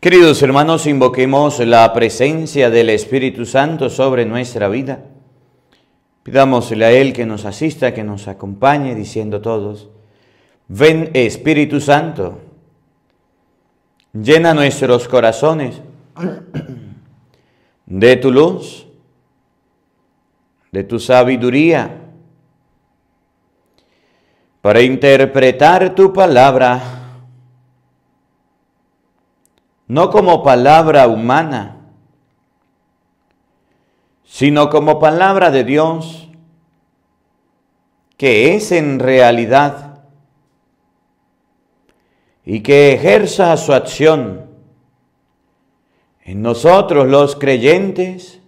Queridos hermanos, invoquemos la presencia del Espíritu Santo sobre nuestra vida. Pidámosle a Él que nos asista, que nos acompañe, diciendo todos, ven Espíritu Santo, llena nuestros corazones de tu luz, de tu sabiduría, para interpretar tu palabra no como palabra humana, sino como palabra de Dios, que es en realidad y que ejerza su acción en nosotros los creyentes.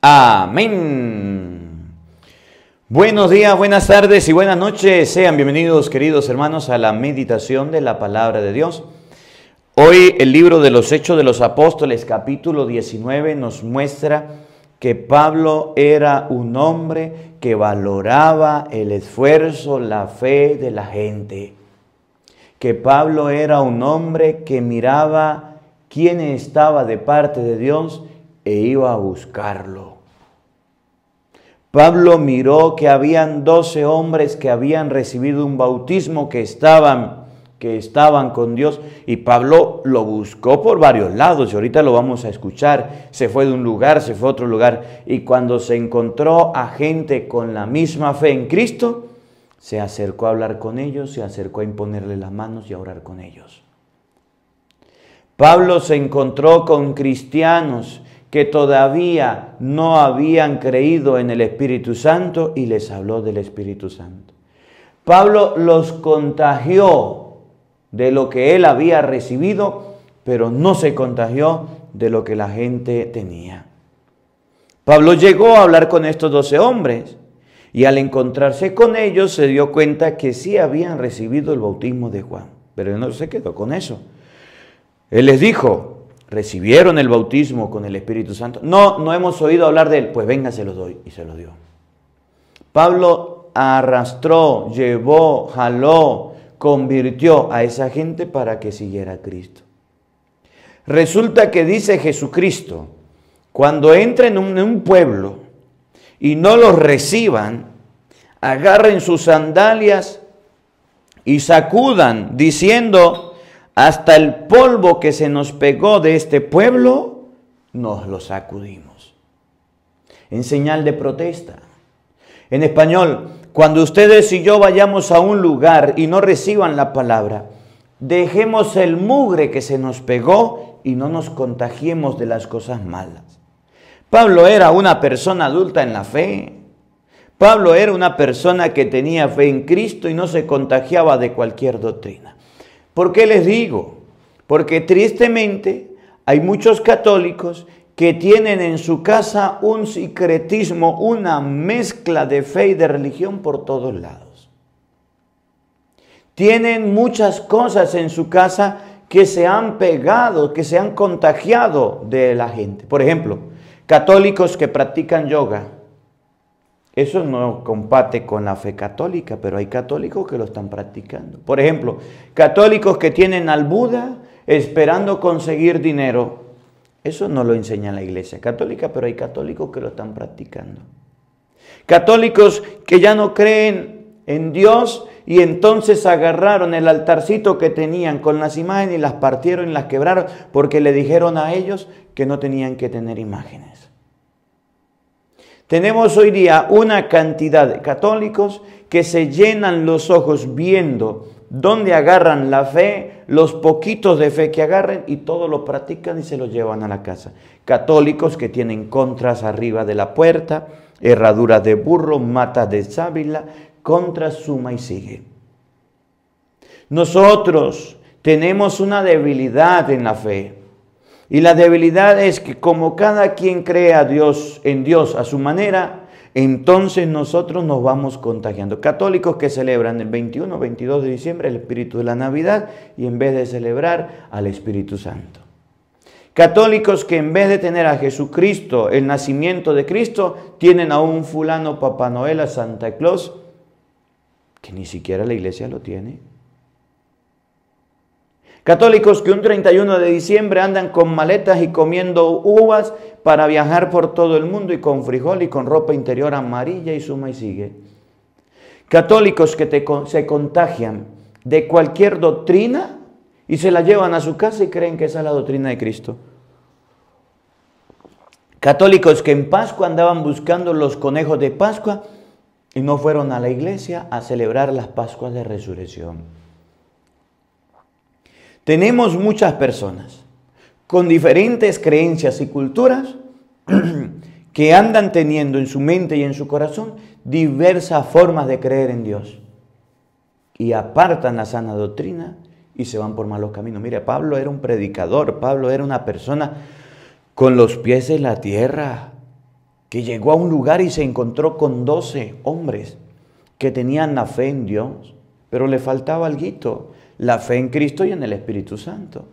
Amén. Buenos días, buenas tardes y buenas noches. Sean bienvenidos queridos hermanos a la meditación de la palabra de Dios. Hoy el libro de los Hechos de los Apóstoles, capítulo 19, nos muestra que Pablo era un hombre que valoraba el esfuerzo, la fe de la gente. Que Pablo era un hombre que miraba quién estaba de parte de Dios e iba a buscarlo. Pablo miró que habían doce hombres que habían recibido un bautismo que estaban que estaban con Dios. Y Pablo lo buscó por varios lados, y ahorita lo vamos a escuchar. Se fue de un lugar, se fue a otro lugar, y cuando se encontró a gente con la misma fe en Cristo, se acercó a hablar con ellos, se acercó a imponerle las manos y a orar con ellos. Pablo se encontró con cristianos que todavía no habían creído en el Espíritu Santo y les habló del Espíritu Santo. Pablo los contagió de lo que él había recibido, pero no se contagió de lo que la gente tenía. Pablo llegó a hablar con estos doce hombres y al encontrarse con ellos se dio cuenta que sí habían recibido el bautismo de Juan, pero él no se quedó con eso. Él les dijo, recibieron el bautismo con el Espíritu Santo. No, no hemos oído hablar de él, pues venga, se lo doy y se lo dio. Pablo arrastró, llevó, jaló, convirtió a esa gente para que siguiera a Cristo. Resulta que dice Jesucristo, cuando entren en un, en un pueblo y no los reciban, agarren sus sandalias y sacudan diciendo, hasta el polvo que se nos pegó de este pueblo, nos lo sacudimos. En señal de protesta. En español, cuando ustedes y yo vayamos a un lugar y no reciban la palabra, dejemos el mugre que se nos pegó y no nos contagiemos de las cosas malas. Pablo era una persona adulta en la fe. Pablo era una persona que tenía fe en Cristo y no se contagiaba de cualquier doctrina. ¿Por qué les digo? Porque tristemente hay muchos católicos que tienen en su casa un secretismo, una mezcla de fe y de religión por todos lados. Tienen muchas cosas en su casa que se han pegado, que se han contagiado de la gente. Por ejemplo, católicos que practican yoga. Eso no compate con la fe católica, pero hay católicos que lo están practicando. Por ejemplo, católicos que tienen al Buda esperando conseguir dinero eso no lo enseña la iglesia católica, pero hay católicos que lo están practicando. Católicos que ya no creen en Dios y entonces agarraron el altarcito que tenían con las imágenes y las partieron y las quebraron porque le dijeron a ellos que no tenían que tener imágenes. Tenemos hoy día una cantidad de católicos que se llenan los ojos viendo donde agarran la fe? Los poquitos de fe que agarren y todo lo practican y se lo llevan a la casa. Católicos que tienen contras arriba de la puerta, herraduras de burro, matas de sábila, contras, suma y sigue. Nosotros tenemos una debilidad en la fe. Y la debilidad es que como cada quien cree a Dios en Dios a su manera, entonces nosotros nos vamos contagiando. Católicos que celebran el 21, 22 de diciembre el espíritu de la Navidad y en vez de celebrar al Espíritu Santo. Católicos que en vez de tener a Jesucristo, el nacimiento de Cristo, tienen a un fulano Papá Noel, a Santa Claus, que ni siquiera la iglesia lo tiene. Católicos que un 31 de diciembre andan con maletas y comiendo uvas para viajar por todo el mundo y con frijol y con ropa interior amarilla y suma y sigue. Católicos que se contagian de cualquier doctrina y se la llevan a su casa y creen que esa es la doctrina de Cristo. Católicos que en Pascua andaban buscando los conejos de Pascua y no fueron a la iglesia a celebrar las Pascuas de Resurrección. Tenemos muchas personas con diferentes creencias y culturas que andan teniendo en su mente y en su corazón diversas formas de creer en Dios y apartan la sana doctrina y se van por malos caminos. Mire, Pablo era un predicador, Pablo era una persona con los pies en la tierra, que llegó a un lugar y se encontró con doce hombres que tenían la fe en Dios, pero le faltaba algo la fe en Cristo y en el Espíritu Santo.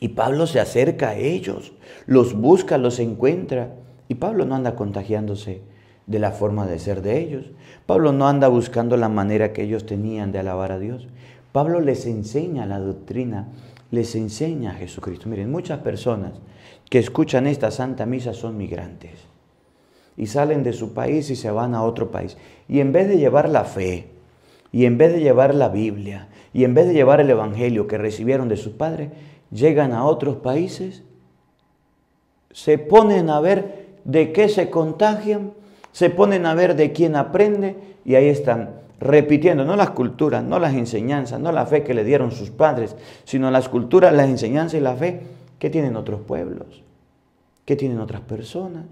Y Pablo se acerca a ellos, los busca, los encuentra. Y Pablo no anda contagiándose de la forma de ser de ellos. Pablo no anda buscando la manera que ellos tenían de alabar a Dios. Pablo les enseña la doctrina, les enseña a Jesucristo. Miren, muchas personas que escuchan esta santa misa son migrantes y salen de su país y se van a otro país. Y en vez de llevar la fe, y en vez de llevar la Biblia y en vez de llevar el Evangelio que recibieron de sus padres, llegan a otros países, se ponen a ver de qué se contagian, se ponen a ver de quién aprende y ahí están repitiendo no las culturas, no las enseñanzas, no la fe que le dieron sus padres, sino las culturas, las enseñanzas y la fe que tienen otros pueblos, que tienen otras personas.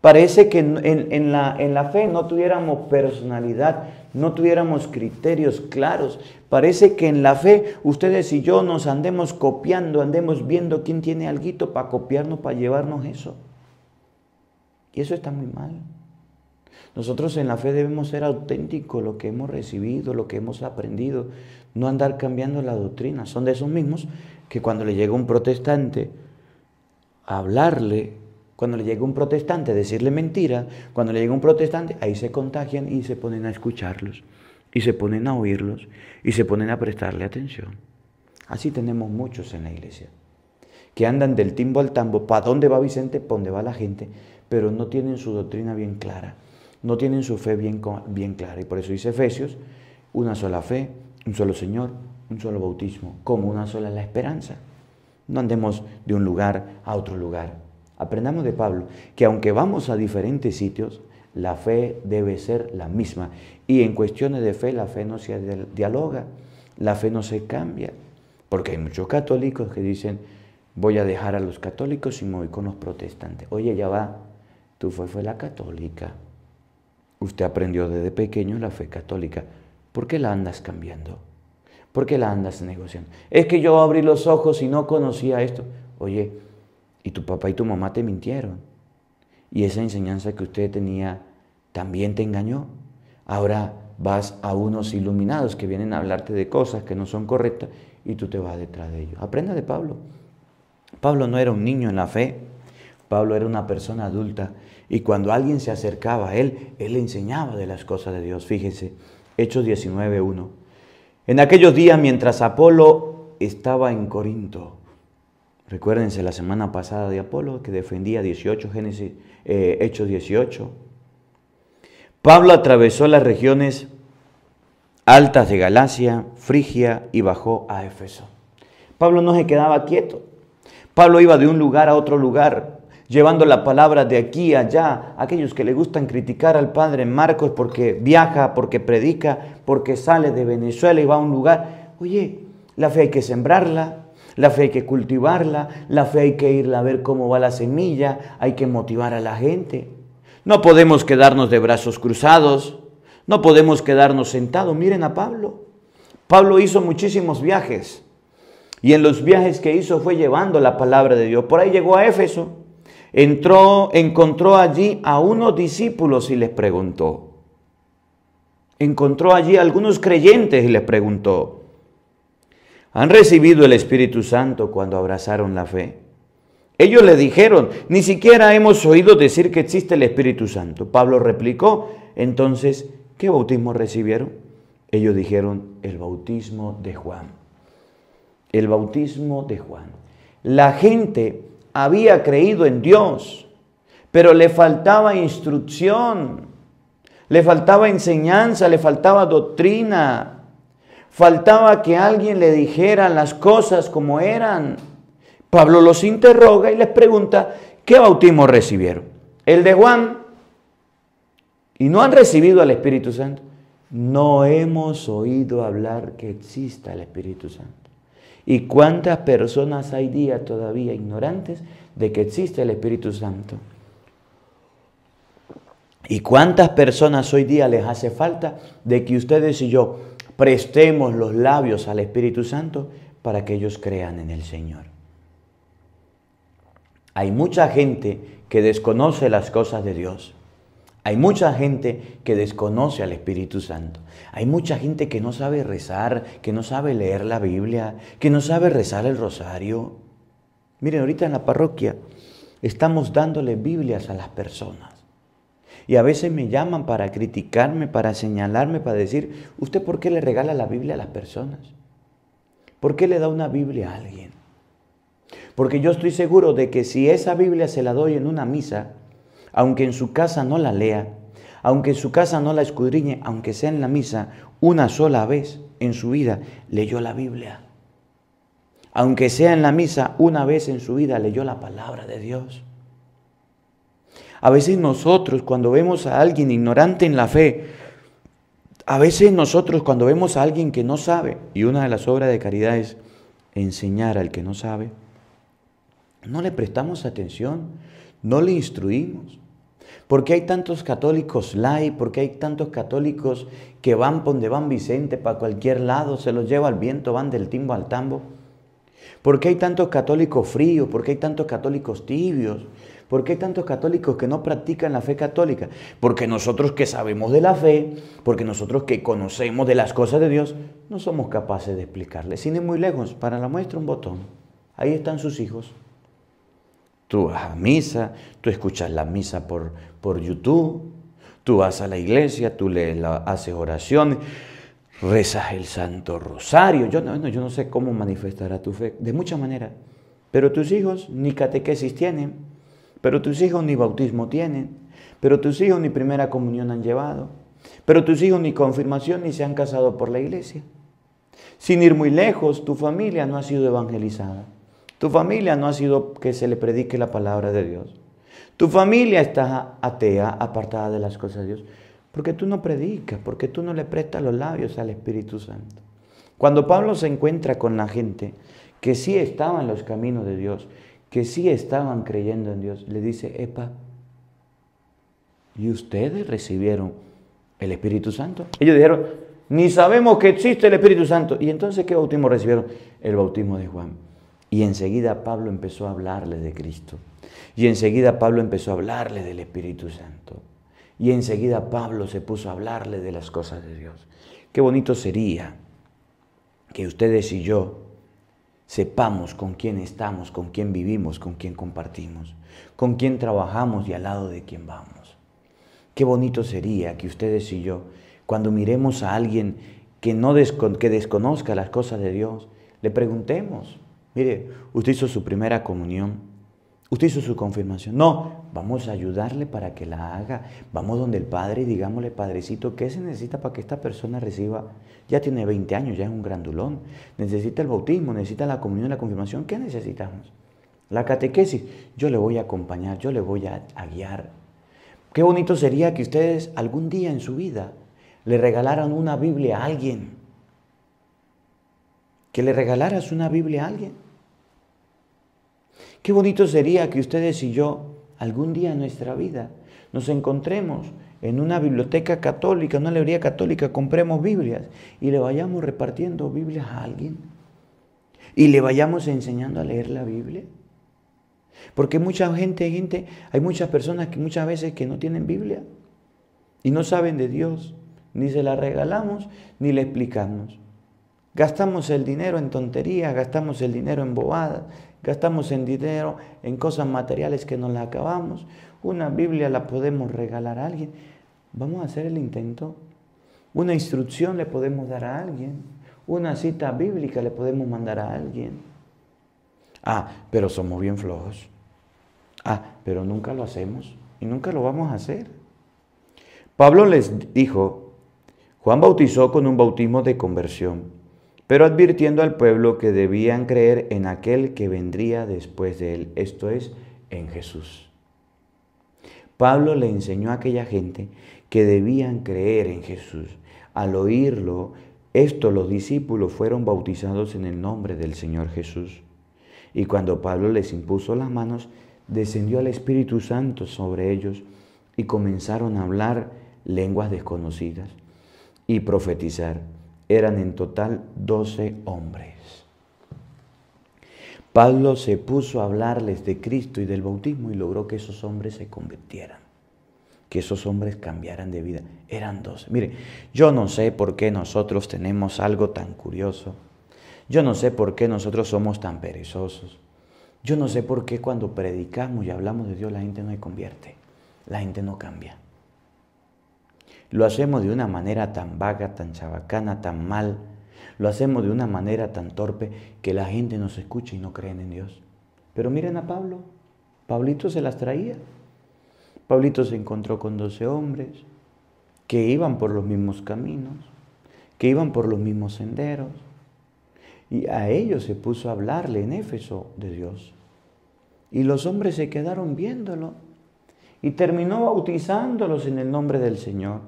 Parece que en, la, en, la, fe no tuviéramos personalidad, no tuviéramos criterios claros. Parece que en la fe ustedes y yo nos andemos copiando, andemos viendo quién tiene algo para copiarnos, para llevarnos eso. Y eso está muy mal. Nosotros en la fe debemos ser auténticos, lo que hemos recibido, lo que hemos aprendido, no andar cambiando la doctrina. Son de esos mismos que cuando le llega un protestante a hablarle cuando le llega un protestante a decirle mentira, cuando le llega un protestante, ahí se contagian y se ponen a escucharlos, y se ponen a oírlos, y se ponen a prestarle atención. Así tenemos muchos en la iglesia, que andan del timbo al tambo, para dónde va Vicente, para dónde va la gente, pero no tienen su doctrina bien clara, no tienen su fe bien, bien clara. Y por eso dice Efesios, una sola fe, un solo Señor, un solo bautismo, como una sola la esperanza. No andemos de un lugar a otro lugar Aprendamos de Pablo que aunque vamos a diferentes sitios, la fe debe ser la misma. Y en cuestiones de fe, la fe no se dialoga, la fe no se cambia. Porque hay muchos católicos que dicen, voy a dejar a los católicos y me voy con los protestantes. Oye, ya va, tú fue fue la católica. Usted aprendió desde pequeño la fe católica. ¿Por qué la andas cambiando? ¿Por qué la andas negociando? Es que yo abrí los ojos y no conocía esto. Oye, y tu papá y tu mamá te mintieron. Y esa enseñanza que usted tenía también te engañó. Ahora vas a unos iluminados que vienen a hablarte de cosas que no son correctas y tú te vas detrás de ellos. Aprenda de Pablo. Pablo no era un niño en la fe, Pablo era una persona adulta y cuando alguien se acercaba a él, él le enseñaba de las cosas de Dios. Fíjese, Hechos 19.1. En aquellos días, mientras Apolo estaba en Corinto, Recuérdense la semana pasada de Apolo que defendía 18 Génesis, eh, Hechos 18. Pablo atravesó las regiones altas de Galacia, Frigia y bajó a Éfeso. Pablo no se quedaba quieto. Pablo iba de un lugar a otro lugar, llevando la palabra de aquí a allá. Aquellos que le gustan criticar al padre Marcos porque viaja, porque predica, porque sale de Venezuela y va a un lugar. Oye, la fe hay que sembrarla, la fe hay que cultivarla, la fe hay que irla a ver cómo va la semilla, hay que motivar a la gente. No podemos quedarnos de brazos cruzados, no podemos quedarnos sentados. Miren a Pablo. Pablo hizo muchísimos viajes y en los viajes que hizo fue llevando la palabra de Dios. Por ahí llegó a Éfeso, entró, encontró allí a unos discípulos y les preguntó. Encontró allí a algunos creyentes y les preguntó han recibido el Espíritu Santo cuando abrazaron la fe. Ellos le dijeron, ni siquiera hemos oído decir que existe el Espíritu Santo. Pablo replicó, entonces, ¿qué bautismo recibieron? Ellos dijeron, el bautismo de Juan. El bautismo de Juan. La gente había creído en Dios, pero le faltaba instrucción, le faltaba enseñanza, le faltaba doctrina. Faltaba que alguien le dijera las cosas como eran. Pablo los interroga y les pregunta, ¿qué bautismo recibieron? El de Juan. Y no han recibido al Espíritu Santo. No hemos oído hablar que exista el Espíritu Santo. ¿Y cuántas personas hay día todavía ignorantes de que existe el Espíritu Santo? ¿Y cuántas personas hoy día les hace falta de que ustedes y yo prestemos los labios al Espíritu Santo para que ellos crean en el Señor. Hay mucha gente que desconoce las cosas de Dios. Hay mucha gente que desconoce al Espíritu Santo. Hay mucha gente que no sabe rezar, que no sabe leer la Biblia, que no sabe rezar el rosario. Miren, ahorita en la parroquia estamos dándole Biblias a las personas. Y a veces me llaman para criticarme, para señalarme, para decir, ¿usted por qué le regala la Biblia a las personas? ¿Por qué le da una Biblia a alguien? Porque yo estoy seguro de que si esa Biblia se la doy en una misa, aunque en su casa no la lea, aunque en su casa no la escudriñe, aunque sea en la misa, una sola vez en su vida leyó la Biblia. Aunque sea en la misa, una vez en su vida leyó la palabra de Dios. A veces nosotros cuando vemos a alguien ignorante en la fe, a veces nosotros cuando vemos a alguien que no sabe, y una de las obras de caridad es enseñar al que no sabe, no le prestamos atención, no le instruimos. ¿Por qué hay tantos católicos lay? ¿Por qué hay tantos católicos que van por donde van Vicente, para cualquier lado, se los lleva al viento, van del timbo al tambo? ¿Por qué hay tantos católicos fríos? ¿Por qué hay tantos católicos tibios? ¿Por qué hay tantos católicos que no practican la fe católica? Porque nosotros que sabemos de la fe, porque nosotros que conocemos de las cosas de Dios, no somos capaces de explicarle. Sin ir muy lejos, para la muestra un botón. Ahí están sus hijos. Tú vas a misa, tú escuchas la misa por, por YouTube, tú vas a la iglesia, tú le haces oraciones rezas el Santo Rosario. Yo no, yo no sé cómo manifestará tu fe, de muchas maneras. Pero tus hijos ni catequesis tienen, pero tus hijos ni bautismo tienen, pero tus hijos ni primera comunión han llevado, pero tus hijos ni confirmación ni se han casado por la iglesia. Sin ir muy lejos, tu familia no ha sido evangelizada. Tu familia no ha sido que se le predique la palabra de Dios. Tu familia está atea, apartada de las cosas de Dios. Porque tú no predicas, porque tú no le prestas los labios al Espíritu Santo. Cuando Pablo se encuentra con la gente que sí estaba en los caminos de Dios, que sí estaban creyendo en Dios, le dice, epa, ¿y ustedes recibieron el Espíritu Santo? Ellos dijeron, ni sabemos que existe el Espíritu Santo. ¿Y entonces qué bautismo recibieron? El bautismo de Juan. Y enseguida Pablo empezó a hablarle de Cristo. Y enseguida Pablo empezó a hablarle del Espíritu Santo. Y enseguida Pablo se puso a hablarle de las cosas de Dios. Qué bonito sería que ustedes y yo sepamos con quién estamos, con quién vivimos, con quién compartimos, con quién trabajamos y al lado de quién vamos. Qué bonito sería que ustedes y yo, cuando miremos a alguien que, no que desconozca las cosas de Dios, le preguntemos, mire, usted hizo su primera comunión, Usted hizo su confirmación. No, vamos a ayudarle para que la haga. Vamos donde el padre y digámosle, padrecito, ¿qué se necesita para que esta persona reciba? Ya tiene 20 años, ya es un grandulón. Necesita el bautismo, necesita la comunión, la confirmación. ¿Qué necesitamos? La catequesis. Yo le voy a acompañar, yo le voy a guiar. Qué bonito sería que ustedes algún día en su vida le regalaran una Biblia a alguien. Que le regalaras una Biblia a alguien. Qué bonito sería que ustedes y yo, algún día en nuestra vida, nos encontremos en una biblioteca católica, una librería católica, compremos Biblias y le vayamos repartiendo Biblias a alguien y le vayamos enseñando a leer la Biblia. Porque mucha gente, gente, hay muchas personas que muchas veces que no tienen Biblia y no saben de Dios, ni se la regalamos ni le explicamos. Gastamos el dinero en tonterías, gastamos el dinero en bobadas, gastamos en dinero, en cosas materiales que nos las acabamos, una Biblia la podemos regalar a alguien, vamos a hacer el intento. Una instrucción le podemos dar a alguien, una cita bíblica le podemos mandar a alguien. Ah, pero somos bien flojos. Ah, pero nunca lo hacemos y nunca lo vamos a hacer. Pablo les dijo, Juan bautizó con un bautismo de conversión pero advirtiendo al pueblo que debían creer en aquel que vendría después de él, esto es, en Jesús. Pablo le enseñó a aquella gente que debían creer en Jesús. Al oírlo, estos los discípulos fueron bautizados en el nombre del Señor Jesús. Y cuando Pablo les impuso las manos, descendió el Espíritu Santo sobre ellos y comenzaron a hablar lenguas desconocidas y profetizar. Eran en total doce hombres. Pablo se puso a hablarles de Cristo y del bautismo y logró que esos hombres se convirtieran, que esos hombres cambiaran de vida. Eran doce. Mire, yo no sé por qué nosotros tenemos algo tan curioso. Yo no sé por qué nosotros somos tan perezosos. Yo no sé por qué cuando predicamos y hablamos de Dios la gente no se convierte, la gente no cambia. Lo hacemos de una manera tan vaga, tan chabacana, tan mal. Lo hacemos de una manera tan torpe que la gente nos escucha y no creen en Dios. Pero miren a Pablo. Pablito se las traía. Pablito se encontró con doce hombres que iban por los mismos caminos, que iban por los mismos senderos. Y a ellos se puso a hablarle en Éfeso de Dios. Y los hombres se quedaron viéndolo. Y terminó bautizándolos en el nombre del Señor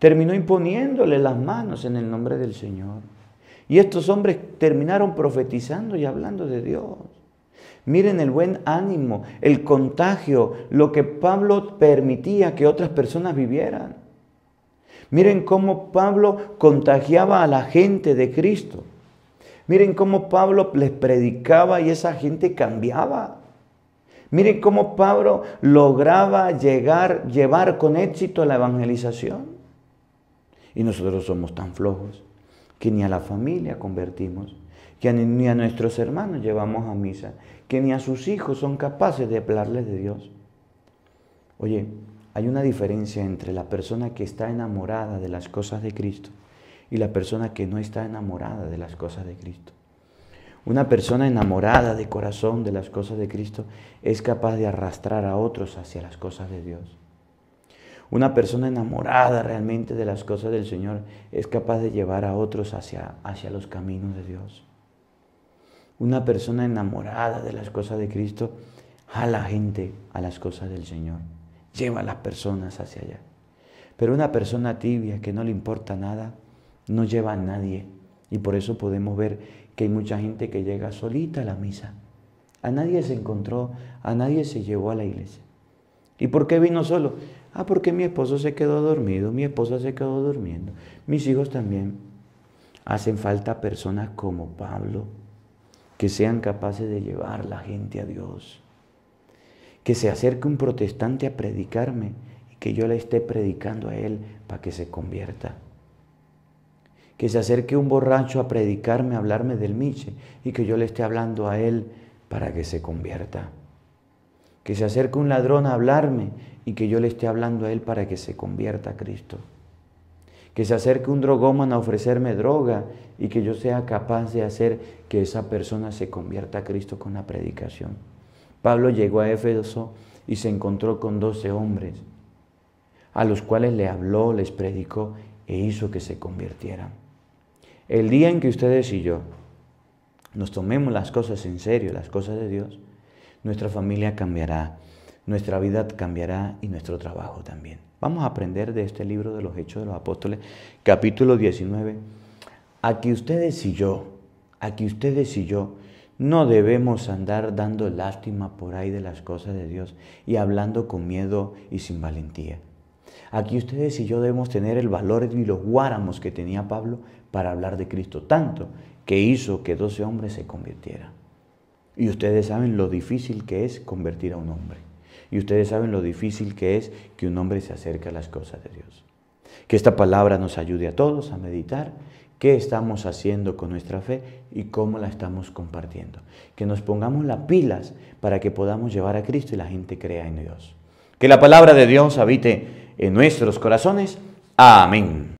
terminó imponiéndole las manos en el nombre del Señor. Y estos hombres terminaron profetizando y hablando de Dios. Miren el buen ánimo, el contagio, lo que Pablo permitía que otras personas vivieran. Miren cómo Pablo contagiaba a la gente de Cristo. Miren cómo Pablo les predicaba y esa gente cambiaba. Miren cómo Pablo lograba llegar, llevar con éxito la evangelización. Y nosotros somos tan flojos que ni a la familia convertimos, que ni a nuestros hermanos llevamos a misa, que ni a sus hijos son capaces de hablarles de Dios. Oye, hay una diferencia entre la persona que está enamorada de las cosas de Cristo y la persona que no está enamorada de las cosas de Cristo. Una persona enamorada de corazón de las cosas de Cristo es capaz de arrastrar a otros hacia las cosas de Dios. Una persona enamorada realmente de las cosas del Señor es capaz de llevar a otros hacia, hacia los caminos de Dios. Una persona enamorada de las cosas de Cristo a la gente a las cosas del Señor, lleva a las personas hacia allá. Pero una persona tibia que no le importa nada, no lleva a nadie. Y por eso podemos ver que hay mucha gente que llega solita a la misa. A nadie se encontró, a nadie se llevó a la iglesia. ¿Y por qué vino solo? Ah, porque mi esposo se quedó dormido, mi esposa se quedó durmiendo, mis hijos también. Hacen falta personas como Pablo, que sean capaces de llevar la gente a Dios. Que se acerque un protestante a predicarme y que yo le esté predicando a él para que se convierta. Que se acerque un borracho a predicarme, a hablarme del Miche y que yo le esté hablando a él para que se convierta que se acerque un ladrón a hablarme y que yo le esté hablando a él para que se convierta a Cristo. Que se acerque un drogómano a ofrecerme droga y que yo sea capaz de hacer que esa persona se convierta a Cristo con la predicación. Pablo llegó a Éfeso y se encontró con doce hombres, a los cuales le habló, les predicó e hizo que se convirtieran. El día en que ustedes y yo nos tomemos las cosas en serio, las cosas de Dios, nuestra familia cambiará, nuestra vida cambiará y nuestro trabajo también. Vamos a aprender de este libro de los Hechos de los Apóstoles, capítulo 19, Aquí ustedes y yo, aquí ustedes y yo, no debemos andar dando lástima por ahí de las cosas de Dios y hablando con miedo y sin valentía. Aquí ustedes y yo debemos tener el valor y los guáramos que tenía Pablo para hablar de Cristo, tanto que hizo que doce hombres se convirtieran. Y ustedes saben lo difícil que es convertir a un hombre. Y ustedes saben lo difícil que es que un hombre se acerque a las cosas de Dios. Que esta palabra nos ayude a todos a meditar qué estamos haciendo con nuestra fe y cómo la estamos compartiendo. Que nos pongamos las pilas para que podamos llevar a Cristo y la gente crea en Dios. Que la palabra de Dios habite en nuestros corazones. Amén.